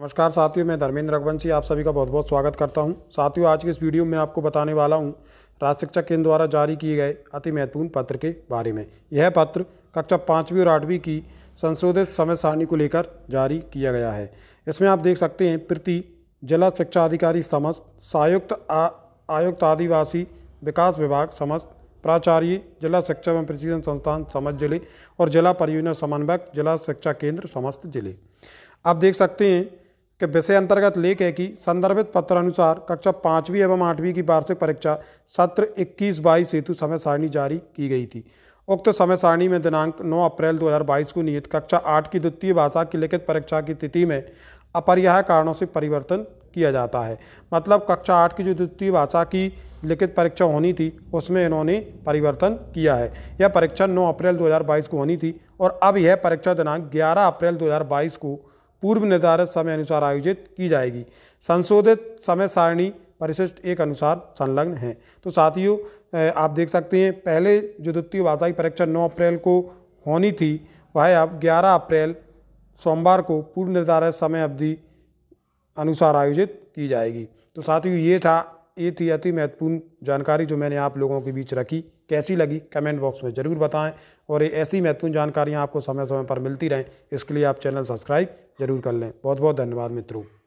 नमस्कार साथियों मैं धर्मेंद्र रघुवंशी आप सभी का बहुत बहुत स्वागत करता हूं साथियों आज के इस वीडियो में आपको बताने वाला हूं राज्य शिक्षा केंद्र द्वारा जारी किए गए अति महत्वपूर्ण पत्र के बारे में यह पत्र कक्षा पाँचवीं और आठवीं की संशोधित समय सारणी को लेकर जारी किया गया है इसमें आप देख सकते हैं प्रति जिला शिक्षा अधिकारी समस्त संयुक्त आयुक्त आदिवासी विकास विभाग समस्त प्राचार्य जिला शिक्षा एवं प्रशिक्षण संस्थान समस्त जिले और जिला परियोजना समन्वयक जिला शिक्षा केंद्र समस्त जिले आप देख सकते हैं के विषय अंतर्गत लेख है कि संदर्भित पत्र अनुसार कक्षा पाँचवीं एवं आठवीं की वार्षिक परीक्षा सत्र 21 बाईस हेतु समय सारणी जारी की गई थी उक्त समय सारणी में दिनांक 9 अप्रैल 2022 को नियत कक्षा आठ की द्वितीय भाषा की लिखित परीक्षा की तिथि में अपरिहाय कारणों से परिवर्तन किया जाता है मतलब कक्षा आठ की जो द्वितीय भाषा की लिखित परीक्षा होनी थी उसमें इन्होंने परिवर्तन किया है यह परीक्षा 9 अप्रैल 2022 को होनी थी और अब यह परीक्षा दिनांक 11 अप्रैल 2022 को पूर्व निर्धारित समय अनुसार आयोजित की जाएगी संशोधित समय सारणी परिशिष्ट एक अनुसार संलग्न है तो साथियों आप देख सकते हैं पहले जो द्वितीय भाषा परीक्षा 9 अप्रैल को होनी थी वह अब 11 अप्रैल सोमवार को पूर्व निर्धारित समय अवधि अनुसार आयोजित की जाएगी तो साथियों ये था ये थी अति महत्वपूर्ण जानकारी जो मैंने आप लोगों के बीच रखी कैसी लगी कमेंट बॉक्स में ज़रूर बताएं और ये ऐसी महत्वपूर्ण जानकारियाँ आपको समय समय पर मिलती रहें इसके लिए आप चैनल सब्सक्राइब जरूर कर लें बहुत बहुत धन्यवाद मित्रों